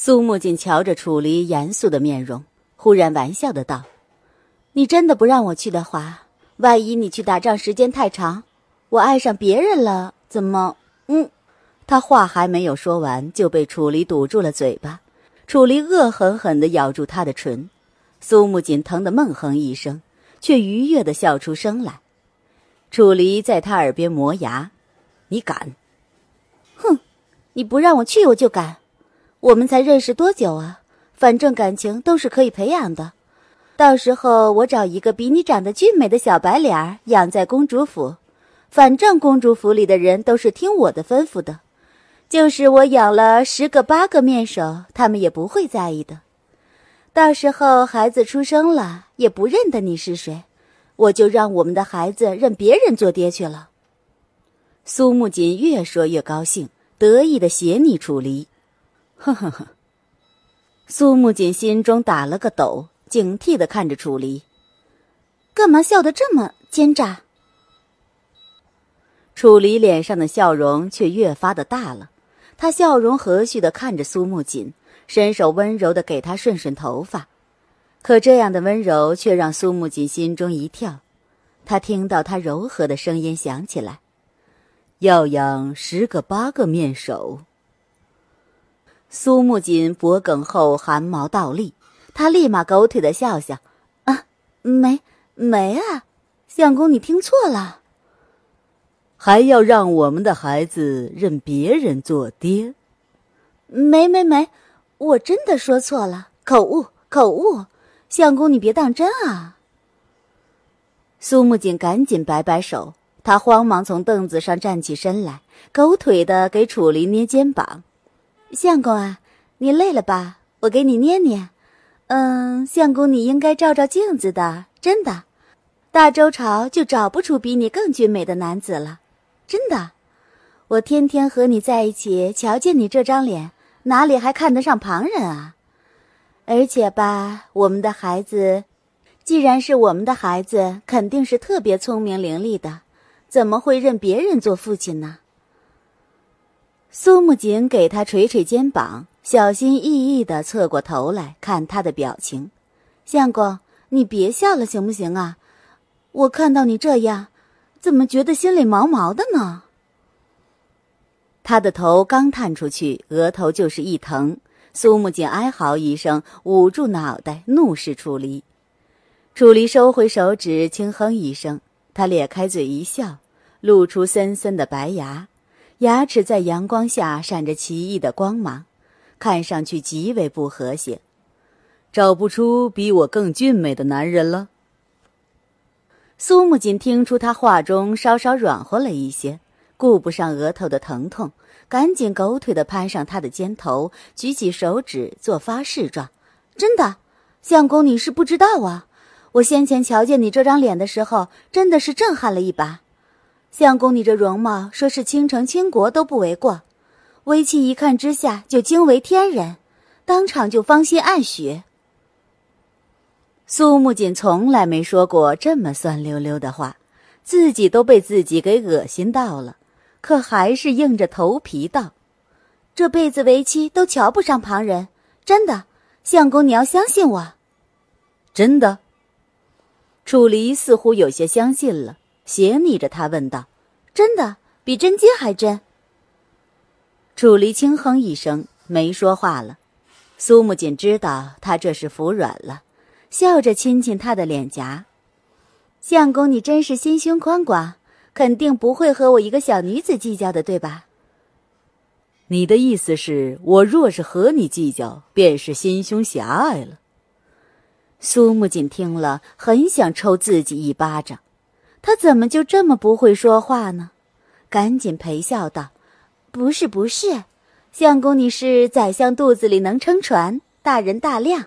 苏木槿瞧着楚离严肃的面容，忽然玩笑的道：“你真的不让我去的话，万一你去打仗时间太长，我爱上别人了，怎么？”嗯，他话还没有说完，就被楚离堵住了嘴巴。楚离恶狠狠的咬住他的唇，苏木槿疼得闷哼一声，却愉悦的笑出声来。楚离在他耳边磨牙：“你敢？”“哼，你不让我去，我就敢。”我们才认识多久啊？反正感情都是可以培养的。到时候我找一个比你长得俊美的小白脸养在公主府，反正公主府里的人都是听我的吩咐的。就是我养了十个八个面首，他们也不会在意的。到时候孩子出生了也不认得你是谁，我就让我们的孩子认别人做爹去了。苏木槿越说越高兴，得意地携你楚离。呵呵呵，苏木锦心中打了个抖，警惕的看着楚离，干嘛笑得这么奸诈？楚离脸上的笑容却越发的大了，他笑容和煦的看着苏木锦，伸手温柔的给他顺顺头发，可这样的温柔却让苏木锦心中一跳，他听到他柔和的声音响起来：“要养十个八个面首。”苏木槿脖梗后汗毛倒立，他立马狗腿的笑笑：“啊，没没啊，相公你听错了。还要让我们的孩子认别人做爹？没没没，我真的说错了，口误口误，相公你别当真啊。”苏木槿赶紧摆摆手，他慌忙从凳子上站起身来，狗腿的给楚离捏肩膀。相公啊，你累了吧？我给你捏捏。嗯，相公，你应该照照镜子的，真的。大周朝就找不出比你更俊美的男子了，真的。我天天和你在一起，瞧见你这张脸，哪里还看得上旁人啊？而且吧，我们的孩子，既然是我们的孩子，肯定是特别聪明伶俐的，怎么会认别人做父亲呢？苏木槿给他捶捶肩膀，小心翼翼的侧过头来看他的表情：“相公，你别笑了行不行啊？我看到你这样，怎么觉得心里毛毛的呢？”他的头刚探出去，额头就是一疼，苏木槿哀嚎一声，捂住脑袋，怒视楚离。楚离收回手指，轻哼一声，他咧开嘴一笑，露出森森的白牙。牙齿在阳光下闪着奇异的光芒，看上去极为不和谐。找不出比我更俊美的男人了。苏木槿听出他话中稍稍软和了一些，顾不上额头的疼痛，赶紧狗腿地攀上他的肩头，举起手指做发誓状：“真的，相公，你是不知道啊！我先前瞧见你这张脸的时候，真的是震撼了一把。”相公，你这容貌，说是倾城倾国都不为过。为妻一看之下，就惊为天人，当场就芳心暗许。苏木槿从来没说过这么酸溜溜的话，自己都被自己给恶心到了，可还是硬着头皮道：“这辈子为妻都瞧不上旁人，真的，相公你要相信我，真的。”楚离似乎有些相信了。斜睨着他问道：“真的比真金还真。”楚离轻哼一声，没说话了。苏木槿知道他这是服软了，笑着亲亲他的脸颊：“相公，你真是心胸宽广，肯定不会和我一个小女子计较的，对吧？”你的意思是我若是和你计较，便是心胸狭隘了。苏木槿听了，很想抽自己一巴掌。他怎么就这么不会说话呢？赶紧赔笑道：“不是不是，相公你是宰相肚子里能撑船，大人大量。”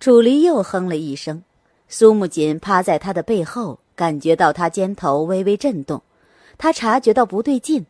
楚离又哼了一声，苏木槿趴在他的背后，感觉到他肩头微微震动，他察觉到不对劲，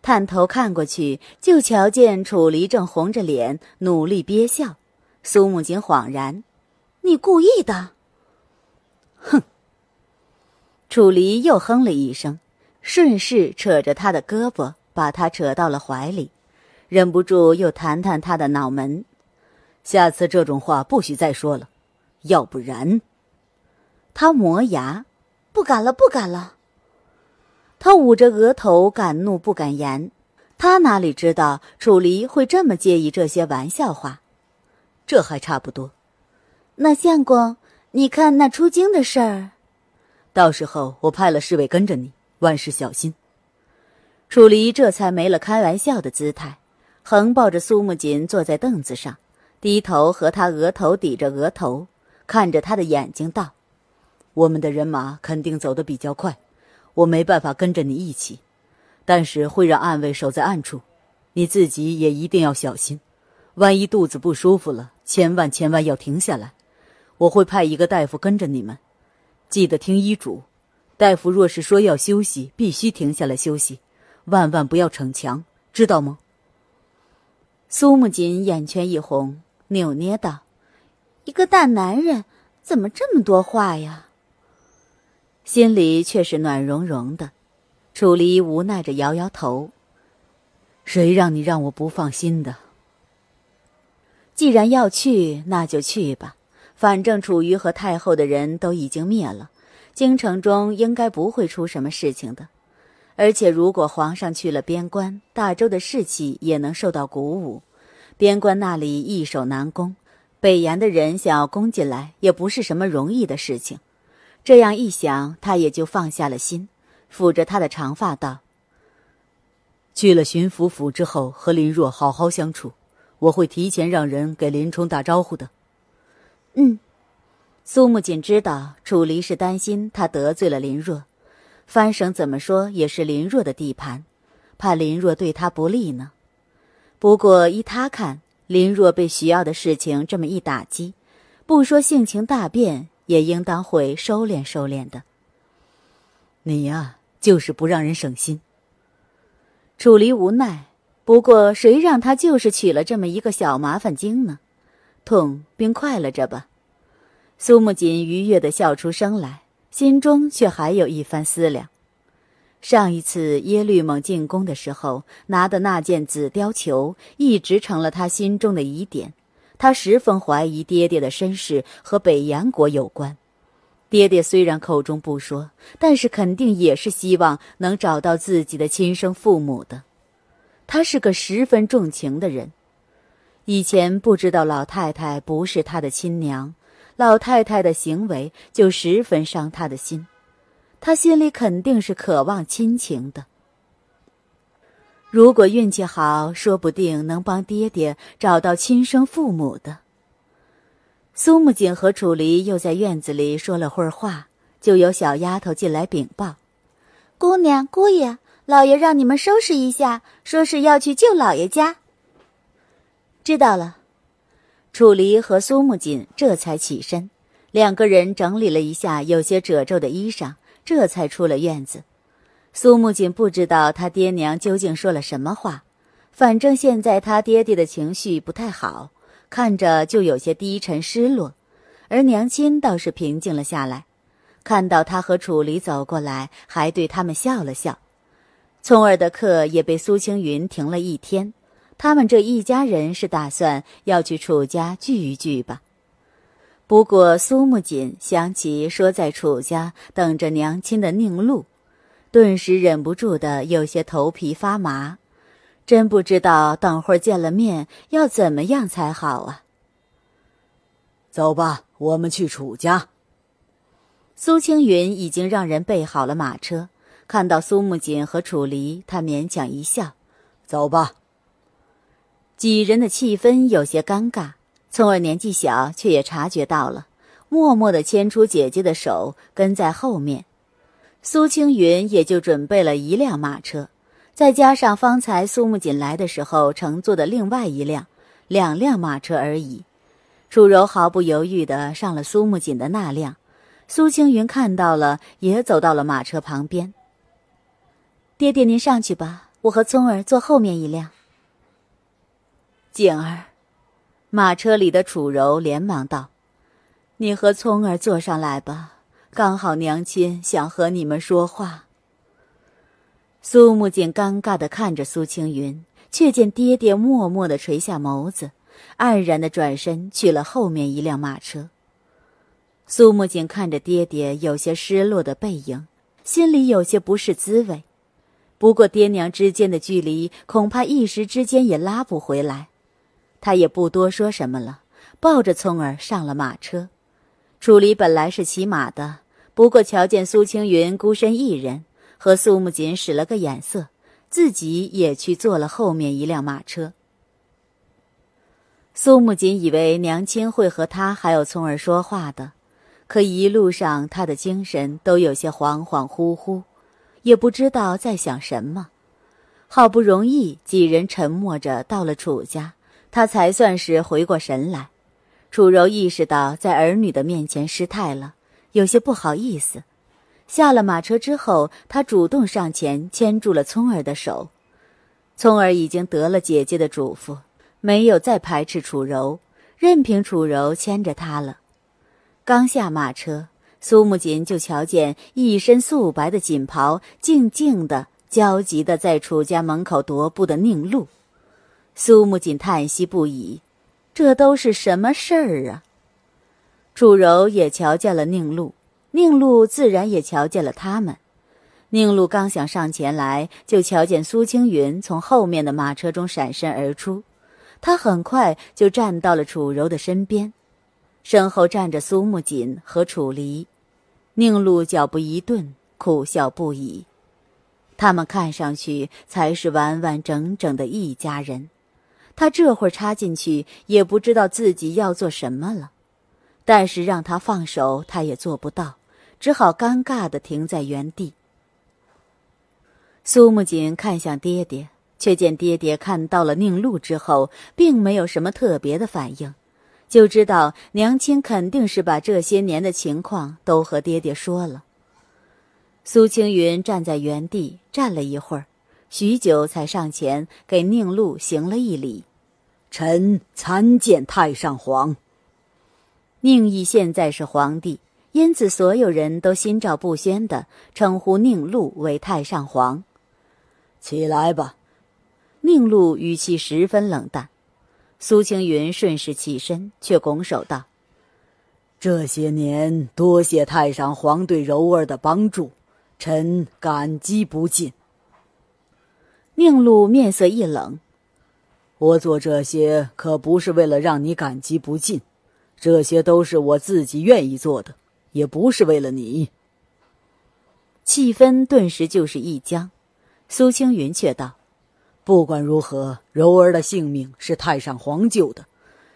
探头看过去，就瞧见楚离正红着脸努力憋笑。苏木槿恍然：“你故意的？”哼。楚离又哼了一声，顺势扯着他的胳膊，把他扯到了怀里，忍不住又弹弹他的脑门。下次这种话不许再说了，要不然，他磨牙，不敢了，不敢了。他捂着额头，敢怒不敢言。他哪里知道楚离会这么介意这些玩笑话？这还差不多。那相公，你看那出京的事儿。到时候我派了侍卫跟着你，万事小心。楚离这才没了开玩笑的姿态，横抱着苏木槿坐在凳子上，低头和他额头抵着额头，看着他的眼睛道：“我们的人马肯定走得比较快，我没办法跟着你一起，但是会让暗卫守在暗处。你自己也一定要小心，万一肚子不舒服了，千万千万要停下来。我会派一个大夫跟着你们。”记得听医嘱，大夫若是说要休息，必须停下来休息，万万不要逞强，知道吗？苏木槿眼圈一红，扭捏道：“一个大男人，怎么这么多话呀？”心里却是暖融融的。楚离无奈着摇摇头：“谁让你让我不放心的？既然要去，那就去吧。”反正楚瑜和太后的人都已经灭了，京城中应该不会出什么事情的。而且，如果皇上去了边关，大周的士气也能受到鼓舞。边关那里易守难攻，北燕的人想要攻进来也不是什么容易的事情。这样一想，他也就放下了心，抚着他的长发道：“去了巡抚府之后，和林若好好相处。我会提前让人给林冲打招呼的。”嗯，苏木槿知道楚离是担心他得罪了林若，藩省怎么说也是林若的地盘，怕林若对他不利呢。不过依他看，林若被徐耀的事情这么一打击，不说性情大变，也应当会收敛收敛的。你呀，就是不让人省心。楚离无奈，不过谁让他就是娶了这么一个小麻烦精呢？痛并快乐着吧，苏木槿愉悦的笑出声来，心中却还有一番思量。上一次耶律猛进宫的时候拿的那件紫貂裘，一直成了他心中的疑点。他十分怀疑爹爹的身世和北洋国有关。爹爹虽然口中不说，但是肯定也是希望能找到自己的亲生父母的。他是个十分重情的人。以前不知道老太太不是他的亲娘，老太太的行为就十分伤他的心。他心里肯定是渴望亲情的。如果运气好，说不定能帮爹爹找到亲生父母的。苏木槿和楚离又在院子里说了会儿话，就有小丫头进来禀报：“姑娘、姑爷，老爷让你们收拾一下，说是要去舅老爷家。”知道了，楚离和苏慕锦这才起身，两个人整理了一下有些褶皱的衣裳，这才出了院子。苏慕锦不知道他爹娘究竟说了什么话，反正现在他爹爹的情绪不太好，看着就有些低沉失落，而娘亲倒是平静了下来，看到他和楚离走过来，还对他们笑了笑。聪儿的课也被苏青云停了一天。他们这一家人是打算要去楚家聚一聚吧？不过苏木槿想起说在楚家等着娘亲的宁路，顿时忍不住的有些头皮发麻，真不知道等会儿见了面要怎么样才好啊！走吧，我们去楚家。苏青云已经让人备好了马车，看到苏木槿和楚离，他勉强一笑：“走吧。”几人的气氛有些尴尬，聪儿年纪小，却也察觉到了，默默的牵出姐姐的手，跟在后面。苏青云也就准备了一辆马车，再加上方才苏慕锦来的时候乘坐的另外一辆，两辆马车而已。楚柔毫不犹豫的上了苏慕锦的那辆，苏青云看到了，也走到了马车旁边。爹爹，您上去吧，我和聪儿坐后面一辆。景儿，马车里的楚柔连忙道：“你和聪儿坐上来吧，刚好娘亲想和你们说话。”苏木槿尴尬的看着苏青云，却见爹爹默默的垂下眸子，黯然的转身去了后面一辆马车。苏木槿看着爹爹有些失落的背影，心里有些不是滋味。不过爹娘之间的距离，恐怕一时之间也拉不回来。他也不多说什么了，抱着聪儿上了马车。楚离本来是骑马的，不过瞧见苏青云孤身一人，和苏慕锦使了个眼色，自己也去坐了后面一辆马车。苏慕锦以为娘亲会和他还有聪儿说话的，可一路上他的精神都有些恍恍惚惚，也不知道在想什么。好不容易几人沉默着到了楚家。他才算是回过神来，楚柔意识到在儿女的面前失态了，有些不好意思。下了马车之后，他主动上前牵住了聪儿的手。聪儿已经得了姐姐的嘱咐，没有再排斥楚柔，任凭楚柔牵着她了。刚下马车，苏木槿就瞧见一身素白的锦袍，静静的、焦急的在楚家门口踱步的宁路。苏木槿叹息不已，这都是什么事儿啊？楚柔也瞧见了宁露，宁露自然也瞧见了他们。宁露刚想上前来，就瞧见苏青云从后面的马车中闪身而出，他很快就站到了楚柔的身边，身后站着苏木槿和楚离。宁露脚步一顿，苦笑不已。他们看上去才是完完整整的一家人。他这会儿插进去也不知道自己要做什么了，但是让他放手，他也做不到，只好尴尬的停在原地。苏木槿看向爹爹，却见爹爹看到了宁陆之后，并没有什么特别的反应，就知道娘亲肯定是把这些年的情况都和爹爹说了。苏青云站在原地站了一会儿，许久才上前给宁陆行了一礼。臣参见太上皇。宁毅现在是皇帝，因此所有人都心照不宣的称呼宁禄为太上皇。起来吧。宁禄语气十分冷淡。苏青云顺势起身，却拱手道：“这些年多谢太上皇对柔儿的帮助，臣感激不尽。”宁禄面色一冷。我做这些可不是为了让你感激不尽，这些都是我自己愿意做的，也不是为了你。气氛顿时就是一僵，苏青云却道：“不管如何，柔儿的性命是太上皇救的，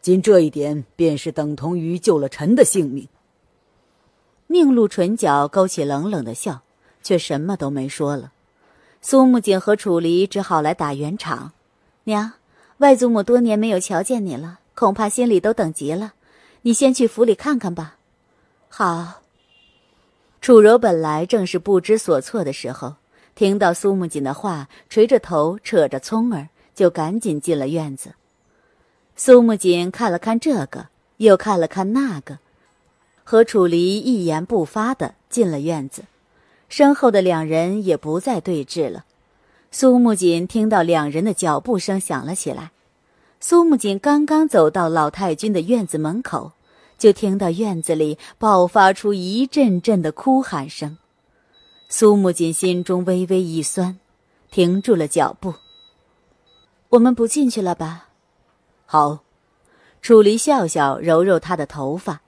仅这一点便是等同于救了臣的性命。”宁露唇角勾起冷冷的笑，却什么都没说了。苏木槿和楚离只好来打圆场，娘。外祖母多年没有瞧见你了，恐怕心里都等急了。你先去府里看看吧。好。楚柔本来正是不知所措的时候，听到苏木槿的话，垂着头，扯着葱儿，就赶紧进了院子。苏木槿看了看这个，又看了看那个，和楚离一言不发的进了院子，身后的两人也不再对峙了。苏木槿听到两人的脚步声响了起来，苏木槿刚刚走到老太君的院子门口，就听到院子里爆发出一阵阵的哭喊声，苏木槿心中微微一酸，停住了脚步。我们不进去了吧？好，楚离笑笑，揉揉她的头发。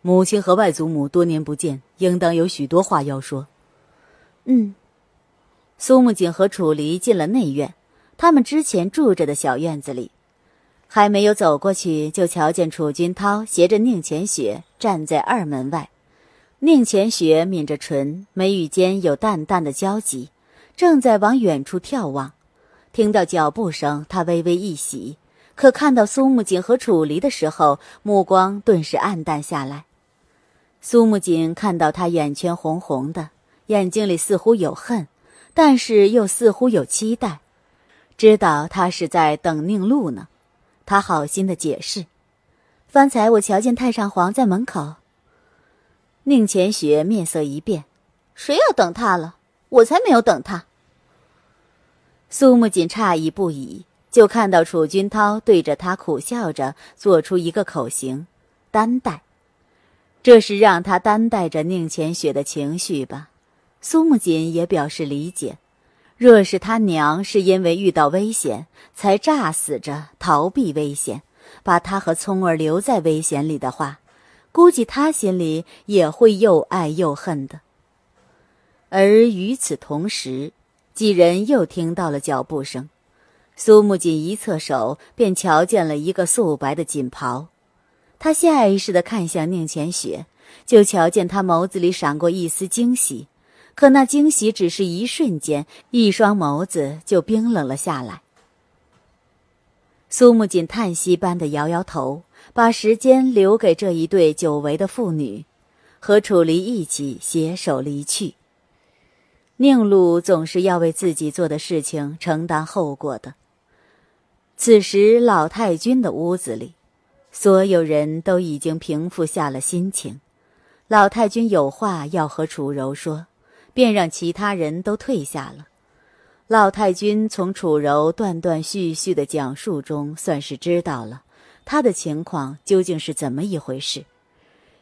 母亲和外祖母多年不见，应当有许多话要说。嗯。苏木槿和楚离进了内院，他们之前住着的小院子里，还没有走过去，就瞧见楚君涛携着宁浅雪站在二门外。宁浅雪抿着唇，眉宇间有淡淡的焦急，正在往远处眺望。听到脚步声，她微微一喜，可看到苏木槿和楚离的时候，目光顿时黯淡下来。苏木槿看到他眼圈红红的，眼睛里似乎有恨。但是又似乎有期待，知道他是在等宁露呢。他好心的解释：“方才我瞧见太上皇在门口。”宁浅雪面色一变：“谁要等他了？我才没有等他。”苏慕锦诧异不已，就看到楚君涛对着他苦笑着做出一个口型：“担待。”这是让他担待着宁浅雪的情绪吧。苏木槿也表示理解。若是他娘是因为遇到危险才诈死着逃避危险，把他和聪儿留在危险里的话，估计他心里也会又爱又恨的。而与此同时，几人又听到了脚步声。苏木槿一侧手，便瞧见了一个素白的锦袍。他下意识地看向宁浅雪，就瞧见她眸子里闪过一丝惊喜。可那惊喜只是一瞬间，一双眸子就冰冷了下来。苏木槿叹息般的摇摇头，把时间留给这一对久违的父女，和楚离一起携手离去。宁路总是要为自己做的事情承担后果的。此时，老太君的屋子里，所有人都已经平复下了心情。老太君有话要和楚柔说。便让其他人都退下了。老太君从楚柔断断续续的讲述中，算是知道了他的情况究竟是怎么一回事。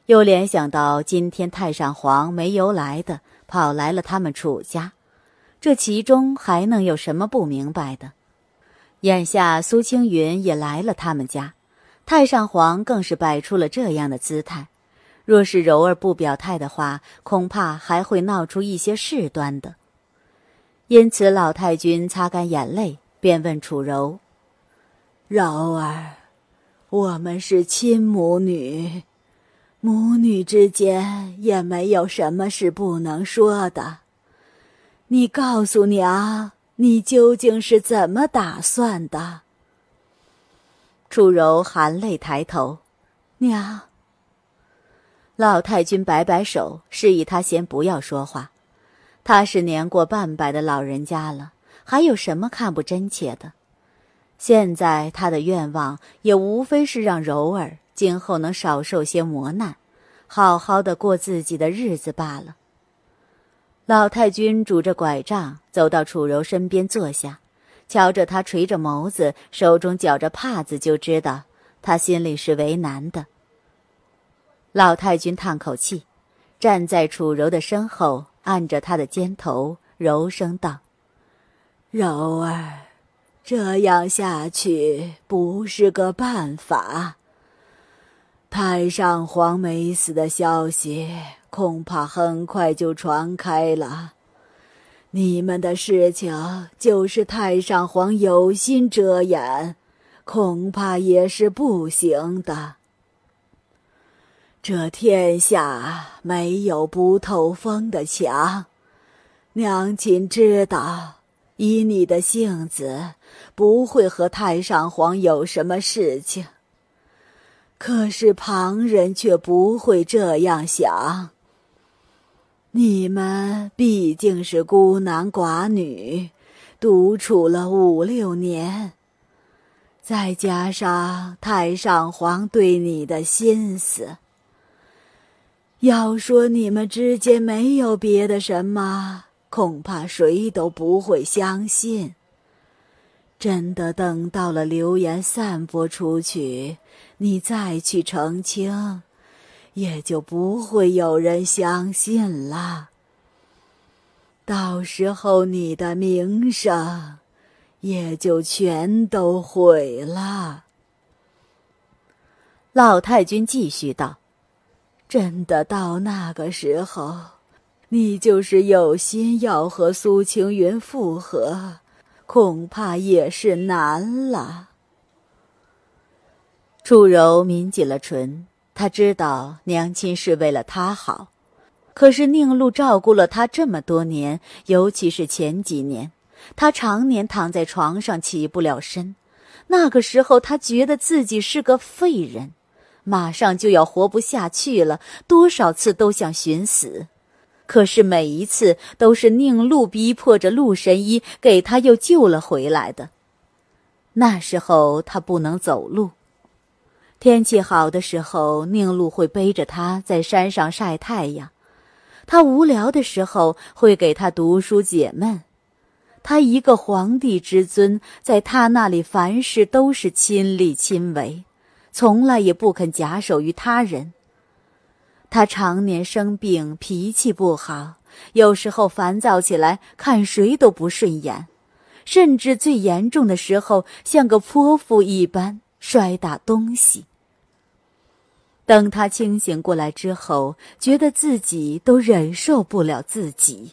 又联想到今天太上皇没由来的跑来了他们楚家，这其中还能有什么不明白的？眼下苏青云也来了他们家，太上皇更是摆出了这样的姿态。若是柔儿不表态的话，恐怕还会闹出一些事端的。因此，老太君擦干眼泪，便问楚柔：“柔儿，我们是亲母女，母女之间也没有什么是不能说的。你告诉娘，你究竟是怎么打算的？”楚柔含泪抬头，娘。老太君摆摆手，示意他先不要说话。他是年过半百的老人家了，还有什么看不真切的？现在他的愿望也无非是让柔儿今后能少受些磨难，好好的过自己的日子罢了。老太君拄着拐杖走到楚柔身边坐下，瞧着他垂着眸子，手中绞着帕子，就知道他心里是为难的。老太君叹口气，站在楚柔的身后，按着她的肩头，柔声道：“柔儿，这样下去不是个办法。太上皇没死的消息，恐怕很快就传开了。你们的事情，就是太上皇有心遮掩，恐怕也是不行的。”这天下没有不透风的墙，娘亲知道，以你的性子不会和太上皇有什么事情。可是旁人却不会这样想。你们毕竟是孤男寡女，独处了五六年，再加上太上皇对你的心思。要说你们之间没有别的什么，恐怕谁都不会相信。真的等到了流言散播出去，你再去澄清，也就不会有人相信了。到时候你的名声，也就全都毁了。老太君继续道。真的到那个时候，你就是有心要和苏青云复合，恐怕也是难了。楚柔抿紧了唇，她知道娘亲是为了她好，可是宁禄照顾了她这么多年，尤其是前几年，他常年躺在床上起不了身，那个时候他觉得自己是个废人。马上就要活不下去了，多少次都想寻死，可是每一次都是宁陆逼迫着陆神医给他又救了回来的。那时候他不能走路，天气好的时候，宁陆会背着他在山上晒太阳；他无聊的时候会给他读书解闷。他一个皇帝之尊，在他那里凡事都是亲力亲为。从来也不肯假手于他人。他常年生病，脾气不好，有时候烦躁起来，看谁都不顺眼，甚至最严重的时候，像个泼妇一般摔打东西。等他清醒过来之后，觉得自己都忍受不了自己。